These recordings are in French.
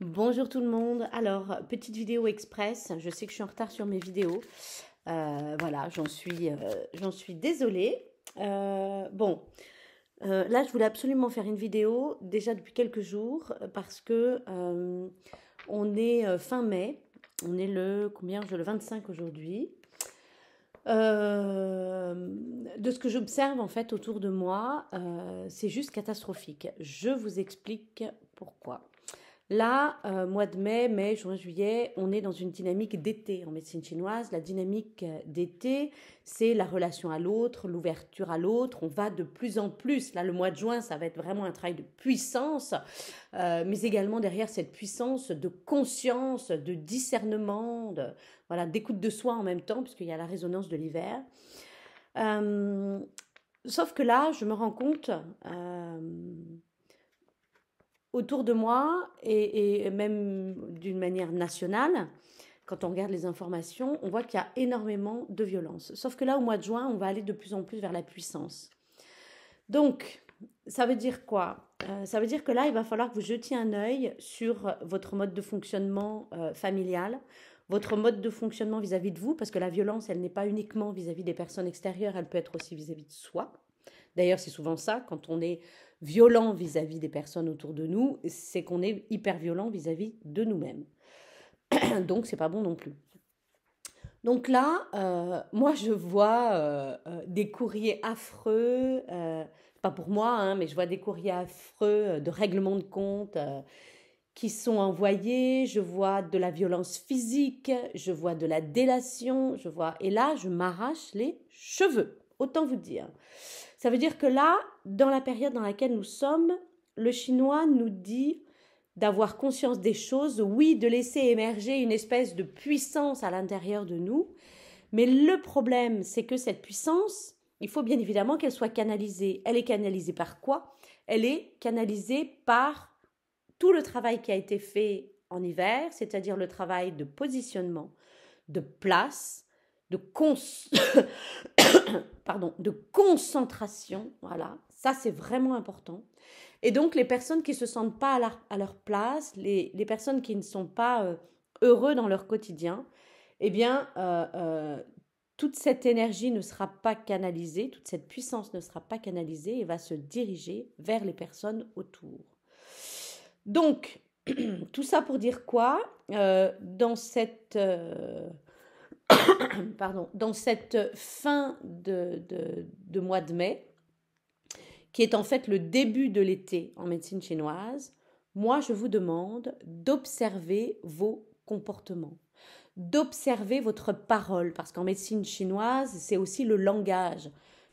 Bonjour tout le monde. Alors, petite vidéo express. Je sais que je suis en retard sur mes vidéos. Euh, voilà, j'en suis, euh, j'en suis désolée. Euh, bon, là, je voulais absolument faire une vidéo déjà depuis quelques jours parce que on est fin mai. On est le combien Je le 25 aujourd'hui. de ce que j'observe en fait autour de moi, c'est juste catastrophique. Je vous explique pourquoi. Là, euh, mois de mai, mai, juin, juillet, on est dans une dynamique d'été en médecine chinoise. La dynamique euh, d'été, c'est la relation à l'autre, l'ouverture à l'autre. On va de plus en plus. Là, le mois de juin, ça va être vraiment un travail de puissance, euh, mais également derrière cette puissance de conscience, de discernement, voilà, d'écoute de soi en même temps, puisqu'il y a la résonance de l'hiver. sauf que là, je me rends compte autour de moi et, même d'une manière nationale, quand on regarde les informations, on voit qu'il y a énormément de violence. Sauf que là, au mois de juin, on va aller de plus en plus vers la puissance. Donc, ça veut dire quoi euh, Ça veut dire que là, il va falloir que vous jetiez un œil sur votre mode de fonctionnement euh, familial, votre mode de fonctionnement vis-à-vis de vous, parce que la violence, elle n'est pas uniquement vis-à-vis des personnes extérieures, elle peut être aussi vis à -vis de soi. D'ailleurs, c'est souvent ça, quand on est violent vis-à-vis des personnes autour de nous, c'est qu'on est hyper violent vis-à-vis de nous-mêmes. Donc c'est pas bon non plus. Donc là, euh, moi je vois euh, euh, des courriers affreux, pas pour moi, hein, mais je vois des courriers affreux de règlement de compte qui sont envoyés, je vois de la violence physique, je vois de la délation, je vois et là je m'arrache les cheveux, autant vous dire. Ça veut dire que là, dans la période dans laquelle nous sommes, le chinois nous dit d'avoir conscience des choses, oui, de laisser émerger une espèce de puissance à l'intérieur de nous, mais le problème, c'est que cette puissance, il faut bien évidemment qu'elle soit canalisée. Elle est canalisée par quoi Elle est canalisée par tout le travail qui a été fait en hiver, c'est-à-dire le travail de positionnement, de place, de, Pardon, de concentration. Voilà, ça c'est vraiment important. Et donc les personnes qui ne se sentent pas à, leur place, les, personnes qui ne sont pas euh, heureux dans leur quotidien, eh bien, euh, euh, toute cette énergie ne sera pas canalisée, toute cette puissance ne sera pas canalisée et va se diriger vers les personnes autour. Donc, tout ça pour dire quoi Dans cette pardon, dans cette fin de, de, de, mois de mai, qui est en fait le début de l'été en médecine chinoise, moi je vous demande d'observer vos comportements, d'observer votre parole, parce qu'en médecine chinoise, c'est aussi le langage.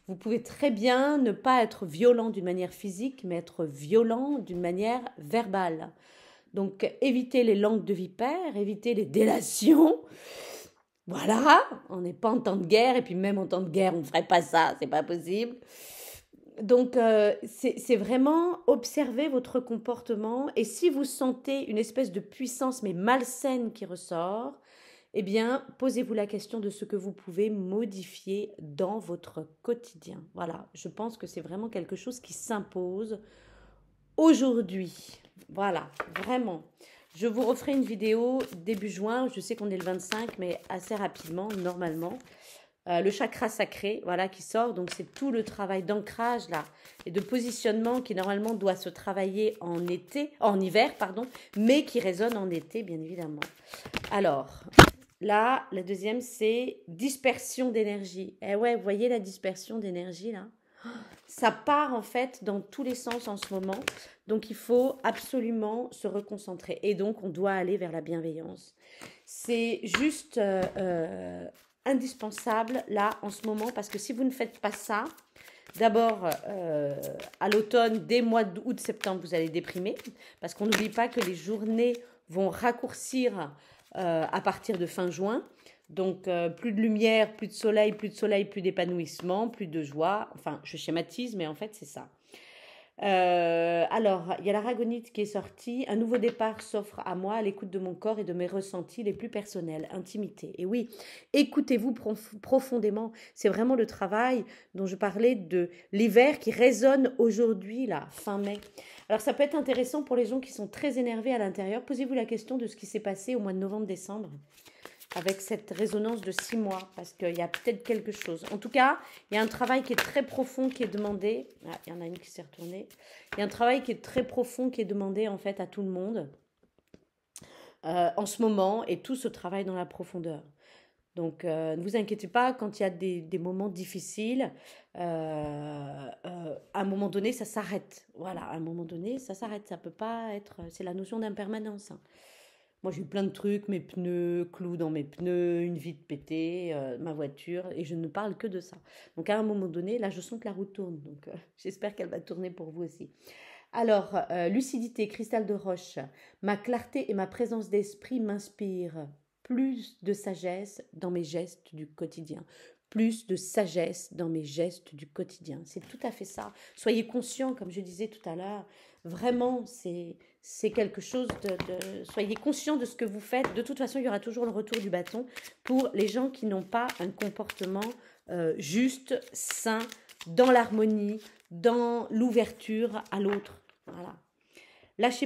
Vous pouvez très bien ne pas être violent d'une manière physique, mais être violent d'une manière verbale. Donc évitez les langues de vipère, évitez les délations, voilà, on n'est pas en temps de guerre, et puis même en temps de guerre, on ne ferait pas ça, c'est pas possible. Donc, euh, c'est vraiment observer votre comportement, et si vous sentez une espèce de puissance, mais malsaine, qui ressort, eh bien, posez-vous la question de ce que vous pouvez modifier dans votre quotidien. Voilà, je pense que c'est vraiment quelque chose qui s'impose aujourd'hui. Voilà, vraiment. Je vous referai une vidéo début juin. Je sais qu'on est le 25, mais assez rapidement, normalement. Euh, le chakra sacré, voilà, qui sort. Donc, c'est tout le travail d'ancrage, là, et de positionnement qui, normalement, doit se travailler en été, en hiver, pardon, mais qui résonne en été, bien évidemment. Alors, là, la deuxième, c'est dispersion d'énergie. Eh ouais, vous voyez la dispersion d'énergie, là ça part en fait dans tous les sens en ce moment. Donc il faut absolument se reconcentrer. Et donc on doit aller vers la bienveillance. C'est juste euh, euh, indispensable là en ce moment parce que si vous ne faites pas ça, D'abord, euh, à l'automne, dès mois d'août-septembre, vous allez déprimer parce qu'on n'oublie pas que les journées vont raccourcir à partir de fin juin. Donc euh, plus de lumière, plus de soleil, plus de soleil, plus d'épanouissement, plus de joie. Enfin, je schématise, mais en fait c'est ça. Euh, alors, il y a l'aragonite qui est sortie. Un nouveau départ s'offre à moi à l'écoute de mon corps et de mes ressentis les plus personnels, intimité. Et oui, écoutez-vous profondément. C'est vraiment le travail dont je parlais de l'hiver qui résonne aujourd'hui, la fin mai. Alors, ça peut être intéressant pour les gens qui sont très énervés à l'intérieur. Posez-vous la question de ce qui s'est passé au mois de novembre-décembre avec cette résonance de six mois, parce qu'il y a peut-être quelque chose. En tout cas, il y a un travail qui est très profond qui est demandé. Ah, il y en a une qui s'est retournée. Il y a un travail qui est très profond qui est demandé en fait à tout le monde euh, en ce moment et tout ce travail dans la profondeur. Donc euh, ne vous inquiétez pas quand il y a des, moments difficiles. Euh, à un moment donné, ça s'arrête. Voilà, à un moment donné, ça s'arrête. Ça peut pas être. C'est la notion d'impermanence. Hein. Moi, j'ai eu plein de trucs, mes pneus, clous dans mes pneus, une vitre pétée, euh, ma voiture, et je ne parle que de ça. Donc, à un moment donné, là, je sens que la roue tourne. Donc, euh, j'espère qu'elle va tourner pour vous aussi. Alors, euh, lucidité, cristal de roche, ma clarté et ma présence d'esprit m'inspirent plus de sagesse dans mes gestes du quotidien. Plus de sagesse dans mes gestes du quotidien. C'est tout à fait ça. Soyez conscient, comme je disais tout à l'heure, vraiment, c'est c'est quelque chose de, Soyez conscient de ce que vous faites. De toute façon, il y aura toujours le retour du bâton pour les gens qui n'ont pas un comportement euh, juste, sain, dans l'harmonie, dans l'ouverture à l'autre. Voilà.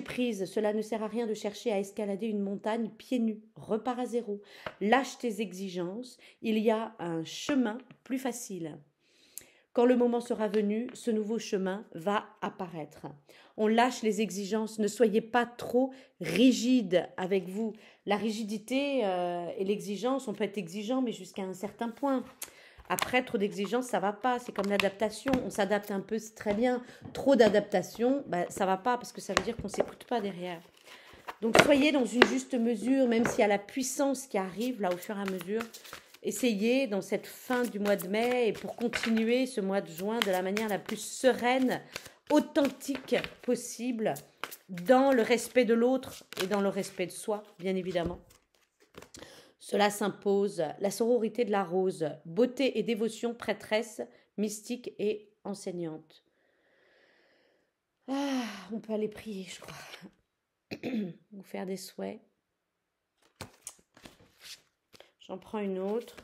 prise, cela ne sert à rien de chercher à escalader une montagne pieds nus. Repars à zéro. Lâche tes exigences. Il y a un chemin plus facile. Quand le moment sera venu, ce nouveau chemin va apparaître. On lâche les exigences, ne soyez pas trop rigide avec vous. La rigidité euh, et l'exigence, on peut être exigeant, mais jusqu'à un certain point. Après, trop d'exigence, ça va pas. C'est comme l'adaptation. On s'adapte un peu, c'est très bien. Trop d'adaptation, ça bah, ça va pas parce que ça veut dire qu'on s'écoute pas derrière. Donc soyez dans une juste mesure, même s'il y a la puissance qui arrive là au fur et à mesure essayer dans cette fin du mois de mai et pour continuer ce mois de juin de la manière la plus sereine, authentique possible, dans le respect de l'autre et dans le respect de soi, bien évidemment. Cela s'impose, la sororité de la rose, beauté et dévotion, prêtresse, mystique et enseignante. Ah, on peut aller prier, je crois, ou faire des souhaits. J'en prends une autre.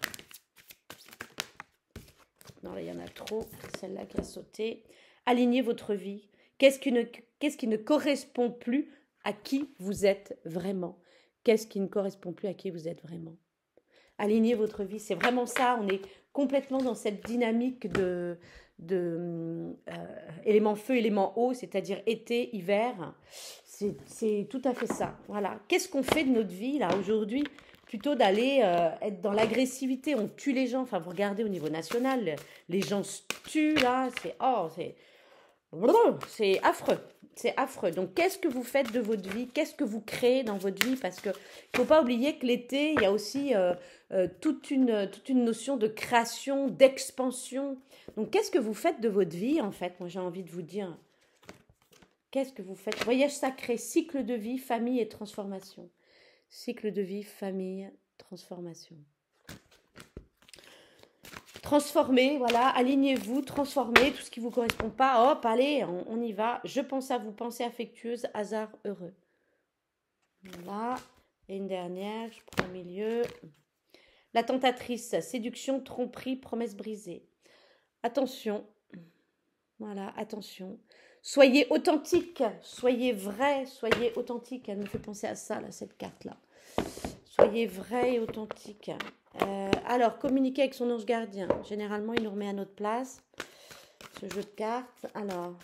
Non, là, il y en a trop. Celle-là qui a sauté. Alignez votre vie. Qu'est-ce qui, ne, correspond plus à qui vous êtes vraiment Qu'est-ce qui ne correspond plus à qui vous êtes vraiment Alignez votre vie. C'est vraiment ça. On est complètement dans cette dynamique de, de euh, feu, élément eau, c'est-à-dire été, hiver. C'est, c'est tout à fait ça. Voilà. Qu'est-ce qu'on fait de notre vie là aujourd'hui plutôt d'aller euh, être dans l'agressivité. On tue les gens. Enfin, vous regardez au niveau national, les gens se tuent là. C'est oh, c'est c'est affreux. C'est affreux. Donc, qu'est-ce que vous faites de votre vie Qu'est-ce que vous créez dans votre vie Parce que faut pas oublier que l'été, il y a aussi euh, euh, toute, une, toute une notion de création, d'expansion. Donc, qu'est-ce que vous faites de votre vie, en fait Moi, j'ai envie de vous dire, qu'est-ce que vous faites Voyage sacré, cycle de vie, famille et transformation cycle de vie, famille, transformation. Transformez, voilà, alignez-vous, transformez tout ce qui ne vous correspond pas. Hop, allez, on, y va. Je pense à vous, pensée affectueuse, hasard heureux. Voilà. Et une dernière, je prends au milieu. La tentatrice, séduction, tromperie, promesse brisée. Attention. Voilà, attention. Soyez authentique, soyez vrai, soyez authentique. Elle me fait penser à ça, là, cette carte-là. Soyez vrai et authentique. Euh, alors, communiquer avec son ange gardien. Généralement, il nous remet à notre place. Ce jeu de cartes. Alors,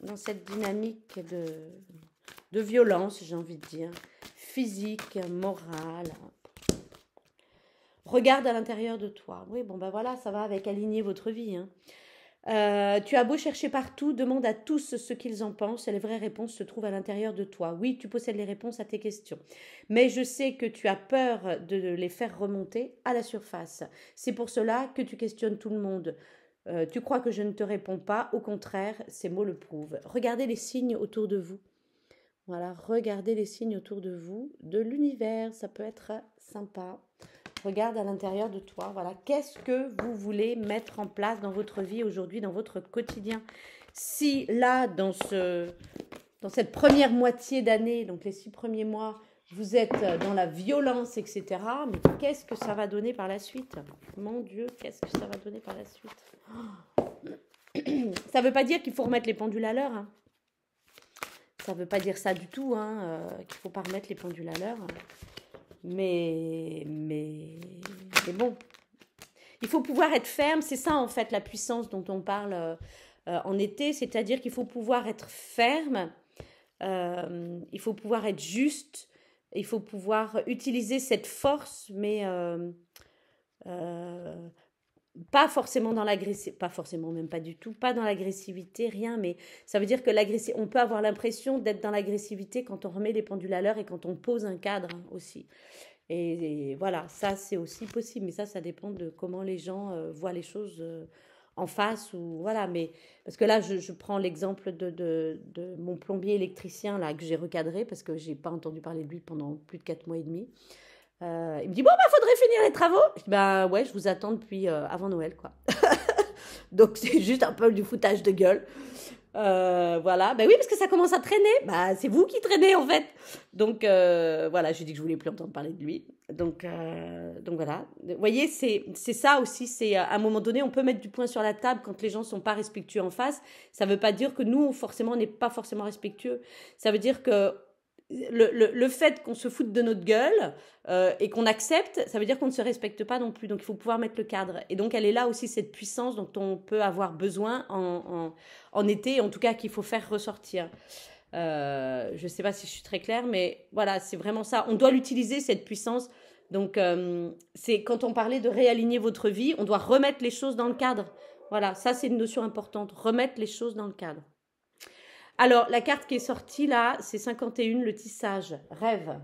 dans cette dynamique de, de violence, j'ai envie de dire, physique, morale. Regarde à l'intérieur de toi. Oui, bon, ben voilà, ça va avec aligner votre vie. Hein. Euh, tu as beau chercher partout, demande à tous ce qu'ils en pensent et les vraies réponses se trouvent à l'intérieur de toi. Oui, tu possèdes les réponses à tes questions, mais je sais que tu as peur de les faire remonter à la surface. C'est pour cela que tu questionnes tout le monde. Euh, tu crois que je ne te réponds pas, au contraire, ces mots le prouvent. Regardez les signes autour de vous. Voilà, regardez les signes autour de vous, de l'univers, ça peut être sympa regarde à l'intérieur de toi. Voilà, qu'est-ce que vous voulez mettre en place dans votre vie aujourd'hui, dans votre quotidien Si là, dans, ce, dans cette première moitié d'année, donc les six premiers mois, vous êtes dans la violence, etc. Mais qu'est-ce que ça va donner par la suite Mon Dieu, qu'est-ce que ça va donner par la suite Ça ne veut pas dire qu'il faut remettre les pendules à l'heure. Hein. Ça ne veut pas dire ça du tout, hein, euh, qu'il ne faut pas remettre les pendules à l'heure. Mais, mais, bon, il faut pouvoir être ferme, c'est ça en fait la puissance dont on parle euh, en été, c'est-à-dire qu'il faut pouvoir être ferme, euh, il faut pouvoir être juste, il faut pouvoir utiliser cette force, mais euh, pas forcément dans l'agressivité, pas forcément, même pas du tout, pas dans l'agressivité, rien, mais ça veut dire que l'agressivité, on peut avoir l'impression d'être dans l'agressivité quand on remet les pendules à l'heure et quand on pose un cadre aussi. Et, voilà, ça c'est aussi possible, mais ça, ça dépend de comment les gens euh, voient les choses euh, en face ou voilà, mais parce que là, je, prends l'exemple de, de, mon plombier électricien là que j'ai recadré parce que je n'ai pas entendu parler de lui pendant plus de quatre mois et demi. Euh, il me dit bon bah faudrait finir les travaux. Je dis bah ouais je vous attends depuis euh, avant Noël quoi. Donc c'est juste un peu du foutage de gueule. Euh, voilà, ben oui, parce que ça commence à traîner. Bah, c'est vous qui traînez en fait. Donc voilà, j'ai dit que je voulais plus entendre parler de lui. Donc donc voilà. Vous voyez, c'est ça aussi. C'est à un moment donné, on peut mettre du poing sur la table quand les gens sont pas respectueux en face. Ça veut pas dire que nous forcément on n'est pas forcément respectueux. Ça veut dire que le, fait qu'on se foute de notre gueule euh, et qu'on accepte, ça veut dire qu'on ne se respecte pas non plus. Donc il faut pouvoir mettre le cadre. Et donc elle est là aussi, cette puissance dont on peut avoir besoin en, en, été, en tout cas qu'il faut faire ressortir. Euh, je ne sais pas si je suis très claire, mais voilà, c'est vraiment ça. On doit l'utiliser, cette puissance. Donc euh, c'est quand on parlait de réaligner votre vie, on doit remettre les choses dans le cadre. Voilà, ça c'est une notion importante, remettre les choses dans le cadre. Alors, la carte qui est sortie là, c'est 51, le tissage. Rêve.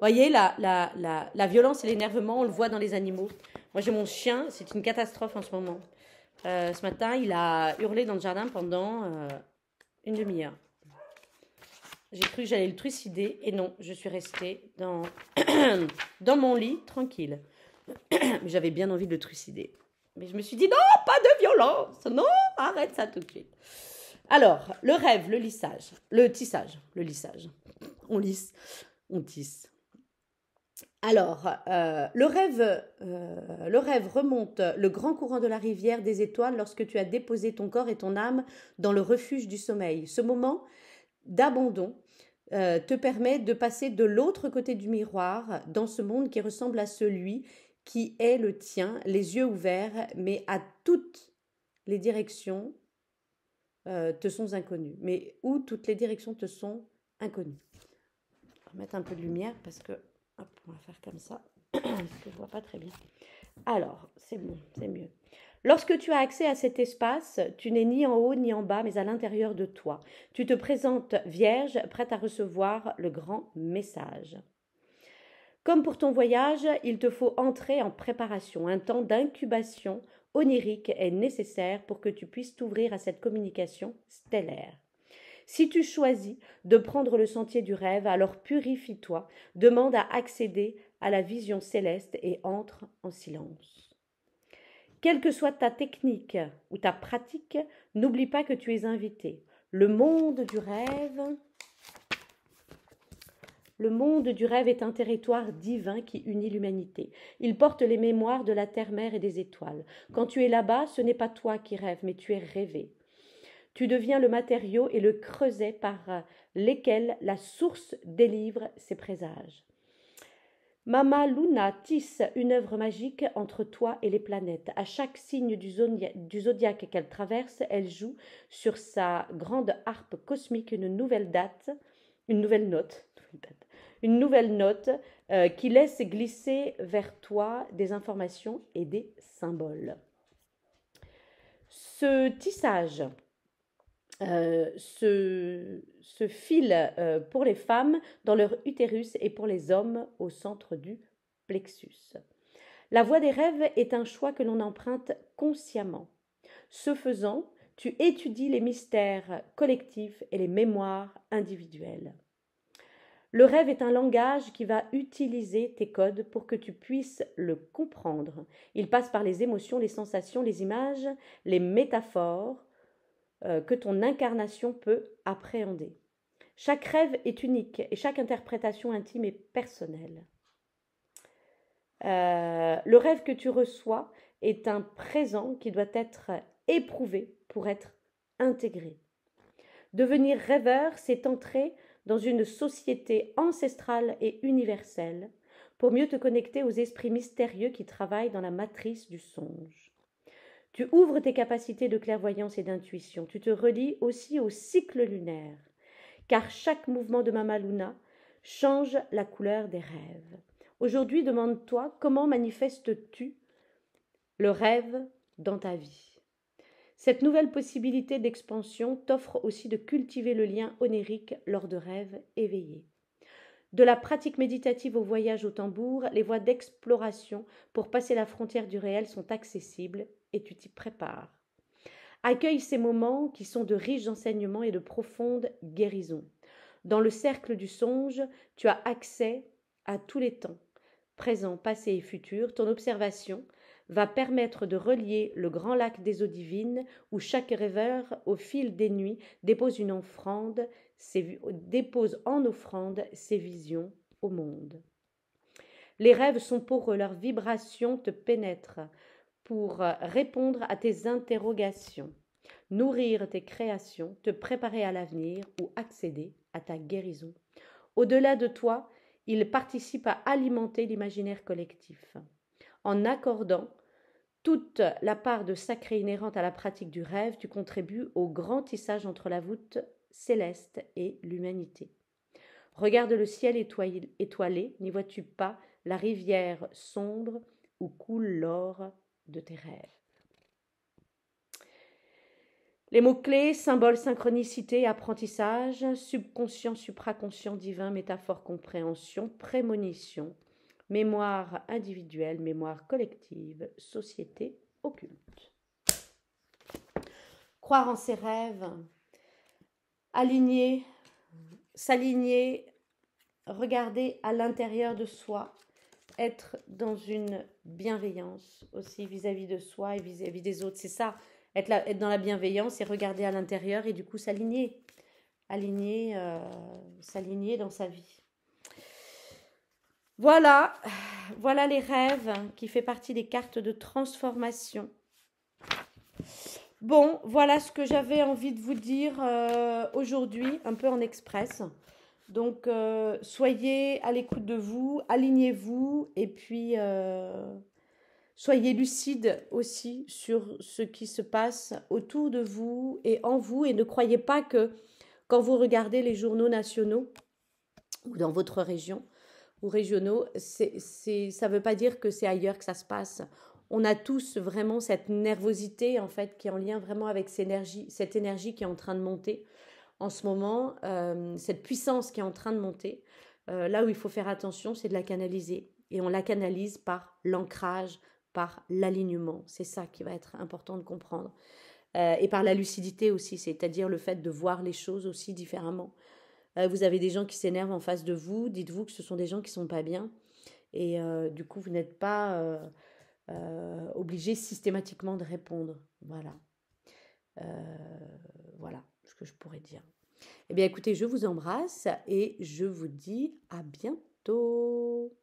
voyez, la, la, violence et l'énervement, on le voit dans les animaux. Moi, j'ai mon chien, c'est une catastrophe en ce moment. Euh, ce matin, il a hurlé dans le jardin pendant euh, une demi-heure. J'ai cru que j'allais le trucider et non, je suis restée dans, dans mon lit, tranquille. J'avais bien envie de le trucider. Mais je me suis dit, non, pas de violence. Non, arrête ça tout de suite. Alors, le rêve, le lissage, le tissage, le lissage. On lisse, on tisse. Alors, euh, le, rêve, euh, le rêve remonte le grand courant de la rivière des étoiles lorsque tu as déposé ton corps et ton âme dans le refuge du sommeil. Ce moment d'abandon euh, te permet de passer de l'autre côté du miroir dans ce monde qui ressemble à celui qui est le tien, les yeux ouverts, mais à toutes les directions euh, te sont inconnues, mais où toutes les directions te sont inconnues. On mettre un peu de lumière parce que, on va faire comme ça, parce que je vois pas très bien. Alors, c'est bon, c'est mieux. Lorsque tu as accès à cet espace, tu n'es ni en haut ni en bas, mais à l'intérieur de toi. Tu te présentes vierge, prête à recevoir le grand message. Comme pour ton voyage, il te faut entrer en préparation. Un temps d'incubation onirique est nécessaire pour que tu puisses t'ouvrir à cette communication stellaire. Si tu choisis de prendre le sentier du rêve, alors purifie-toi, demande à accéder à la vision céleste et entre en silence. Quelle que soit ta technique ou ta pratique, n'oublie pas que tu es invité. Le monde du rêve le monde du rêve est un territoire divin qui unit l'humanité. Il porte les mémoires de la terre-mère et des étoiles. Quand tu es là-bas, ce n'est pas toi qui rêves, mais tu es rêvé. Tu deviens le matériau et le creuset par euh, lesquels la source délivre ses présages. Mama Luna tisse une œuvre magique entre toi et les planètes. À chaque signe du, zodiaque qu'elle traverse, elle joue sur sa grande harpe cosmique une nouvelle date, une nouvelle note, une nouvelle note euh, qui laisse glisser vers toi des informations et des symboles. Ce tissage, se euh, file euh, pour les femmes dans leur utérus et pour les hommes au centre du plexus. La voie des rêves est un choix que l'on emprunte consciemment. Ce faisant, tu étudies les mystères collectifs et les mémoires individuelles. Le rêve est un langage qui va utiliser tes codes pour que tu puisses le comprendre. Il passe par les émotions, les sensations, les images, les métaphores euh, que ton incarnation peut appréhender. Chaque rêve est unique et chaque interprétation intime est personnelle. Euh, le rêve que tu reçois est un présent qui doit être éprouvé pour être intégré. Devenir rêveur, c'est entrer dans une société ancestrale et universelle, pour mieux te connecter aux esprits mystérieux qui travaillent dans la matrice du songe. Tu ouvres tes capacités de clairvoyance et d'intuition, tu te relis aussi au cycle lunaire, car chaque mouvement de Mama Luna change la couleur des rêves. Aujourd'hui, demande-toi comment manifestes-tu le rêve dans ta vie. Cette nouvelle possibilité d'expansion t'offre aussi de cultiver le lien onérique lors de rêves éveillés. De la pratique méditative au voyage au tambour, les voies d'exploration pour passer la frontière du réel sont accessibles et tu t'y prépares. Accueille ces moments qui sont de riches enseignements et de profondes guérisons. Dans le cercle du songe, tu as accès à tous les temps, présent, passé et futur. Ton observation, va permettre de relier le grand lac des eaux divines où chaque rêveur, au fil des nuits, dépose, une offrande, dépose en offrande ses visions au monde. Les rêves sont pour eux, leurs vibrations te pénètrent pour euh, répondre à tes interrogations, nourrir tes créations, te préparer à l'avenir ou accéder à ta guérison. Au-delà de toi, ils participent à alimenter l'imaginaire collectif en accordant toute la part de sacré inhérente à la pratique du rêve, tu contribues au grand tissage entre la voûte céleste et l'humanité. Regarde le ciel étoilé, n'y vois-tu pas la rivière sombre où coule l'or de tes rêves les mots-clés, symboles, synchronicité, apprentissage, subconscient, supraconscient, divin, métaphore, compréhension, prémonition, mémoire individuelle, mémoire collective, société occulte. Croire en ses rêves, aligner, s'aligner, regarder à l'intérieur de soi, être dans une bienveillance aussi vis-à-vis de soi et vis-à-vis des autres. C'est ça, être, dans la bienveillance et regarder à l'intérieur et du coup s'aligner, aligner, euh, s'aligner dans sa vie. Voilà, voilà les rêves qui fait partie des cartes de transformation. Bon, voilà ce que j'avais envie de vous dire euh, aujourd'hui, un peu en express. Donc, euh, soyez à l'écoute de vous, alignez-vous et puis euh, soyez lucide aussi sur ce qui se passe autour de vous et en vous. Et ne croyez pas que quand vous regardez les journaux nationaux ou dans votre région, ou régionaux, c'est, ça ne veut pas dire que c'est ailleurs que ça se passe. On a tous vraiment cette nervosité en fait qui est en lien vraiment avec cette énergie, cette énergie qui est en train de monter en ce moment, euh, cette puissance qui est en train de monter. Euh, là où il faut faire attention, c'est de la canaliser. Et on la canalise par l'ancrage, par l'alignement. C'est ça qui va être important de comprendre. Euh, et par la lucidité aussi, c'est-à-dire le fait de voir les choses aussi différemment. Euh, vous avez des gens qui s'énervent en face de vous, dites-vous que ce sont des gens qui sont pas bien. Et euh, du coup, vous n'êtes pas euh, obligé systématiquement de répondre. Voilà. voilà ce que je pourrais dire. Eh bien, écoutez, je vous embrasse et je vous dis à bientôt.